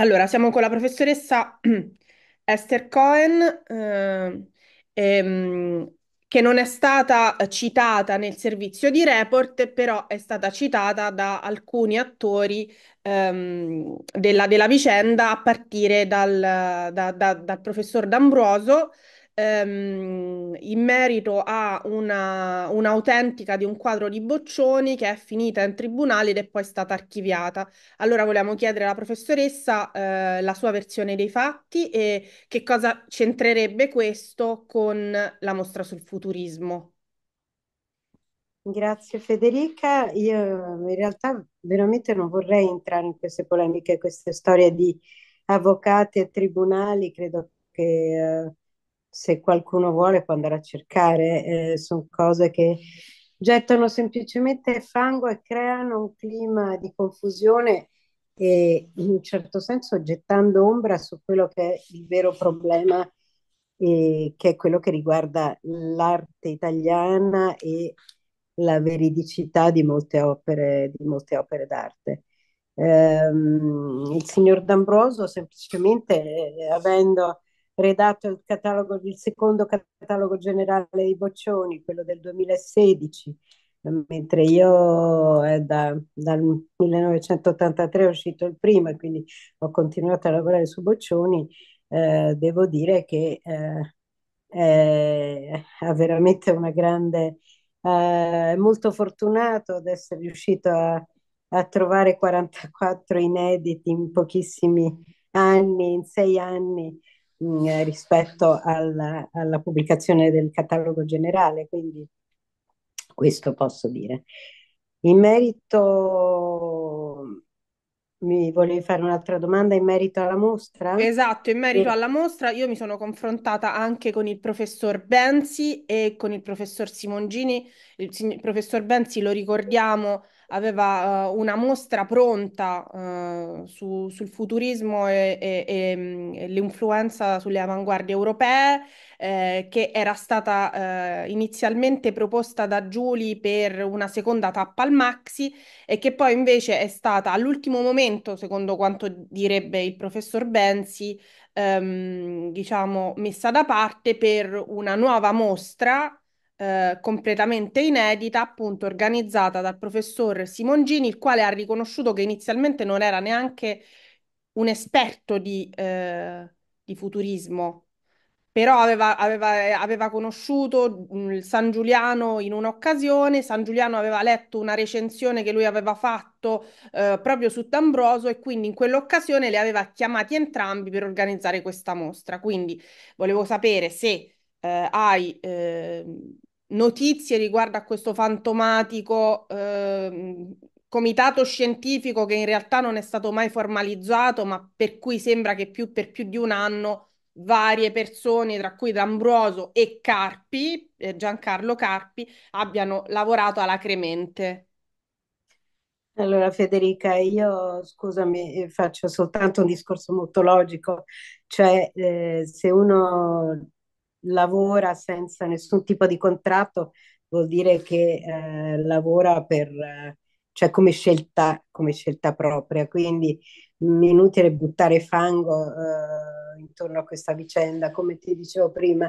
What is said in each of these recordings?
Allora, siamo con la professoressa Esther Cohen, eh, ehm, che non è stata citata nel servizio di report, però è stata citata da alcuni attori ehm, della, della, vicenda, a partire dal, da, da, dal professor D'Ambroso, ehm, in merito a una, un'autentica di un quadro di Boccioni che è finita in tribunale ed è poi stata archiviata. Allora volevamo chiedere alla professoressa eh, la sua versione dei fatti e che cosa c'entrerebbe questo con la mostra sul futurismo. Grazie Federica. Io in realtà veramente non vorrei entrare in queste polemiche, queste storie di avvocati e tribunali, credo che eh, se qualcuno vuole può andare a cercare, eh, sono cose che gettano semplicemente fango e creano un clima di confusione e in un certo senso gettando ombra su quello che è il vero problema eh, che è quello che riguarda l'arte italiana e la veridicità di molte opere, di molte opere d'arte. Ehm, il signor D'Ambroso semplicemente eh, avendo redatto il, catalogo, il secondo catalogo generale di boccioni, quello del 2016, mentre io eh, da, dal 1983 è uscito il primo e quindi ho continuato a lavorare su boccioni, eh, devo dire che eh, è, eh, veramente una grande... è eh, molto fortunato ad essere riuscito a, a trovare 44 inediti in pochissimi anni, in sei anni, eh, rispetto alla, alla, pubblicazione del catalogo generale, quindi questo posso dire. In merito, mi volevi fare un'altra domanda in merito alla mostra? Esatto, in merito e... alla mostra io mi sono confrontata anche con il professor Benzi e con il professor Simongini. Il, il professor Benzi lo ricordiamo aveva uh, una mostra pronta uh, su, sul futurismo e, e, mm, e, l'influenza sulle avanguardie europee, eh, che era stata eh, inizialmente proposta da Giuli per una seconda tappa al Maxi e che poi invece è stata all'ultimo momento, secondo quanto direbbe il professor Benzi, ehm, diciamo messa da parte per una nuova mostra eh, completamente inedita, appunto organizzata dal professor Simongini, il quale ha riconosciuto che inizialmente non era neanche un esperto di, eh, di futurismo, però aveva, aveva, aveva conosciuto mh, mm, San Giuliano in un'occasione, San Giuliano aveva letto una recensione che lui aveva fatto eh, proprio su D'Ambroso e quindi in quell'occasione li aveva chiamati entrambi per organizzare questa mostra. Quindi volevo sapere se eh, hai ehm, notizie riguardo a questo fantomatico eh, comitato scientifico che in realtà non è stato mai formalizzato, ma per cui sembra che più, per più di un anno varie persone, tra cui D'Ambroso e Carpi, eh, Giancarlo Carpi, abbiano lavorato alacremente. Allora Federica, io scusami, eh, faccio soltanto un discorso molto logico, cioè eh, se uno lavora senza nessun tipo di contratto vuol dire che eh, lavora per, eh, cioè come scelta, come scelta propria, quindi mh, inutile buttare fango eh, intorno a questa vicenda, come ti dicevo prima.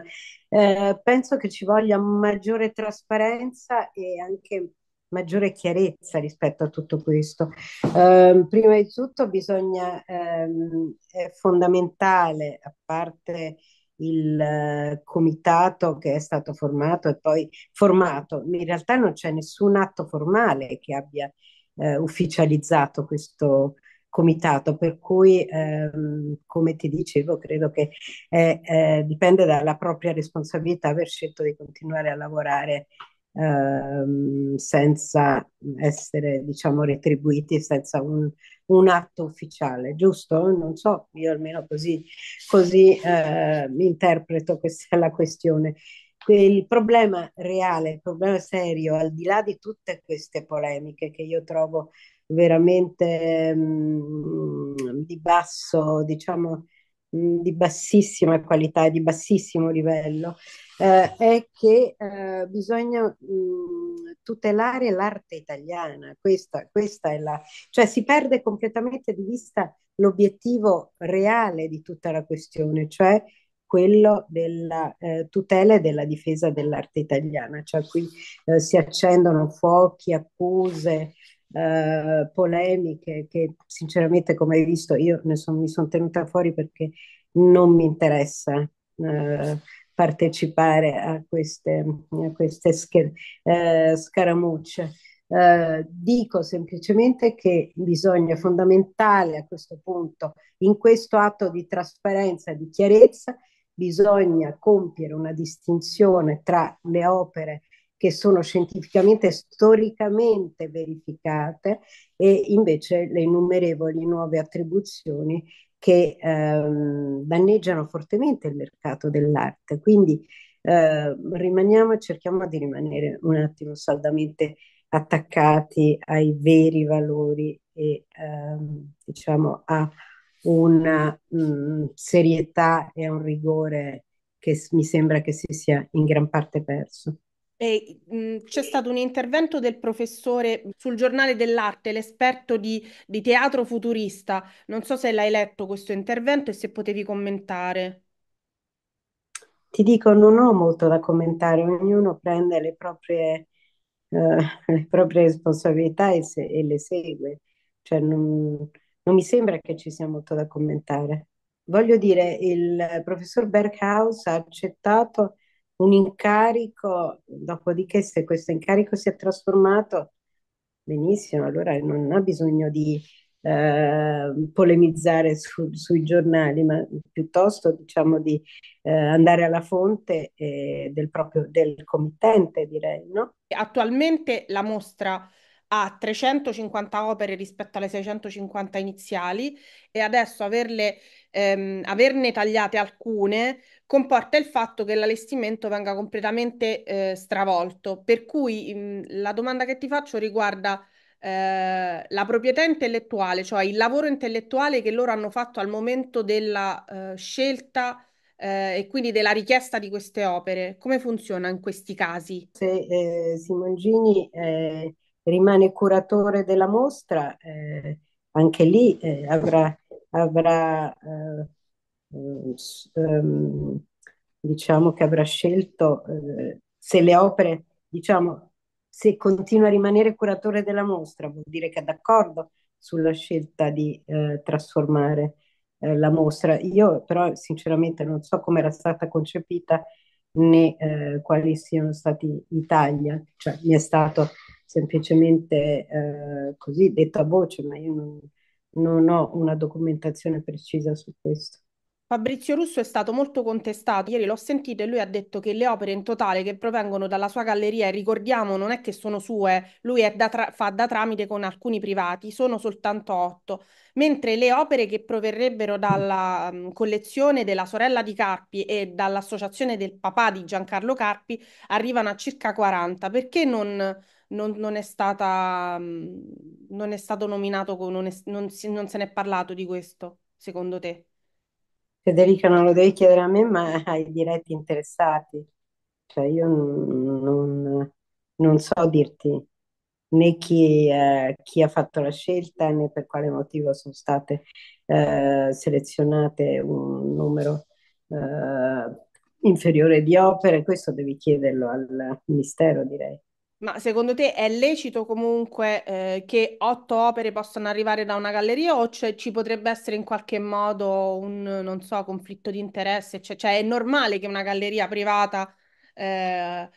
Eh, penso che ci voglia maggiore trasparenza e anche maggiore chiarezza rispetto a tutto questo. Eh, prima di tutto bisogna, ehm, è fondamentale, a parte il eh, comitato che è stato formato e poi formato. In realtà non c'è nessun atto formale che abbia eh, ufficializzato questo comitato, per cui ehm, come ti dicevo credo che eh, eh, dipende dalla propria responsabilità aver scelto di continuare a lavorare ehm, senza essere diciamo retribuiti, senza un un atto ufficiale, giusto? Non so, io almeno così, così eh, interpreto questa, la questione. Il problema reale, il problema serio, al di là di tutte queste polemiche che io trovo veramente mh, mm, di basso, diciamo, di bassissima qualità e di bassissimo livello, eh, è che eh, bisogna mh, tutelare l'arte italiana, questa, questa è la... cioè si perde completamente di vista l'obiettivo reale di tutta la questione, cioè quello della eh, tutela e della difesa dell'arte italiana, cioè qui eh, si accendono fuochi, accuse, eh, polemiche che sinceramente, come hai visto, io son, mi sono tenuta fuori perché non mi interessa eh, partecipare a queste, a queste scher- eh, scaramucce. Uh, dico semplicemente che bisogna fondamentale a questo punto, in questo atto di trasparenza e di chiarezza, bisogna compiere una distinzione tra le opere che sono scientificamente e storicamente verificate e invece le innumerevoli nuove attribuzioni che ehm, danneggiano fortemente il mercato dell'arte. Quindi eh, rimaniamo e cerchiamo di rimanere un attimo saldamente attaccati ai veri valori e ehm, diciamo a una mh, mm, serietà e a un rigore che mi sembra che si sia in gran parte perso. E, mh, mhmm, c'è stato un intervento del professore sul giornale dell'arte, l'esperto di, di teatro futurista. Non so se l'hai letto questo intervento e se potevi commentare. Ti dico, non ho molto da commentare, ognuno prende le proprie, eh, le proprie responsabilità e, se, e, le segue. Cioè, non, non, mi sembra che ci sia molto da commentare. Voglio dire, il professor Berghaus ha accettato un incarico, dopodiché se questo incarico si è trasformato, benissimo, allora non ha bisogno di eh, polemizzare su, sui giornali, ma piuttosto diciamo di eh, andare alla fonte eh, del proprio del committente, direi, no? Attualmente la mostra ha 350 opere rispetto alle 650 iniziali e adesso averle ehm, averne tagliate alcune comporta il fatto che l'allestimento venga completamente eh, stravolto. Per cui mh, la domanda che ti faccio riguarda eh, la proprietà intellettuale, cioè il lavoro intellettuale che loro hanno fatto al momento della eh, scelta eh, e quindi della richiesta di queste opere. Come funziona in questi casi? Se eh, Simongini eh, rimane curatore della mostra, anche lì avrà avrà, eh, mm, ehm, diciamo che avrà scelto eh, se le opere, diciamo, se continua a rimanere curatore della mostra, vuol dire che è d'accordo sulla scelta di eh, trasformare la mostra. Io però sinceramente non so come era stata concepita né quali siano stati i tagli, cioè mi è stato semplicemente eh, così detto a voce, ma io non, non ho una documentazione precisa su questo. Fabrizio Russo è stato molto contestato, ieri l'ho sentito e lui ha detto che le opere in totale che provengono dalla sua galleria, ricordiamo non è che sono sue, lui da tra- fa da tramite con alcuni privati, sono soltanto otto, mentre le opere che proverrebbero dalla um, collezione della sorella di Carpi e dall'associazione del papà di Giancarlo Carpi arrivano a circa 40, perché non non, non, è stata, non è stato nominato, non, è, non, si, non se n'è parlato di questo, secondo te? Federica, non lo devi chiedere a me, ma ai diretti interessati. Cioè, io non, non so dirti né chi, eh, chi, ha fatto la scelta né per quale motivo sono state eh, selezionate un numero eh, inferiore di opere, questo devi chiederlo al Ministero, direi. Ma secondo te è lecito comunque eh, che otto opere possano arrivare da una galleria o c'è- ci potrebbe essere in qualche modo un, non so, conflitto di interesse? Cioè, cioè è normale che una galleria privata eh,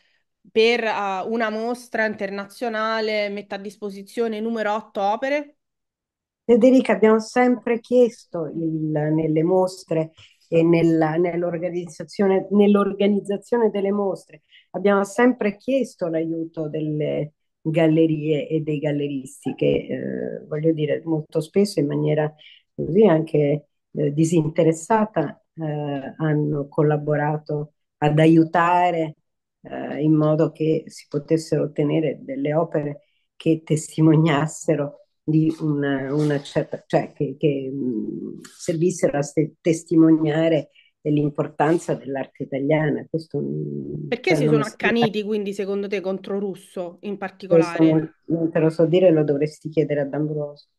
per eh, una mostra internazionale metta a disposizione numero otto opere? Federica, abbiamo sempre chiesto il- nelle mostre e nella, nell'organizzazione, nell'organizzazione delle mostre. Abbiamo sempre chiesto l'aiuto delle gallerie e dei galleristi che, eh, voglio dire, molto spesso in maniera così anche eh, disinteressata eh, hanno collaborato ad aiutare eh, in modo che si potessero ottenere delle opere che testimoniassero di una, una certa, cioè che, che mm, servissero a st- testimoniare dell'importanza dell'arte italiana. Questo Perché cioè, si sono accaniti quindi secondo te contro Russo in particolare? Non, non, te lo so dire, lo dovresti chiedere ad Ambrosio.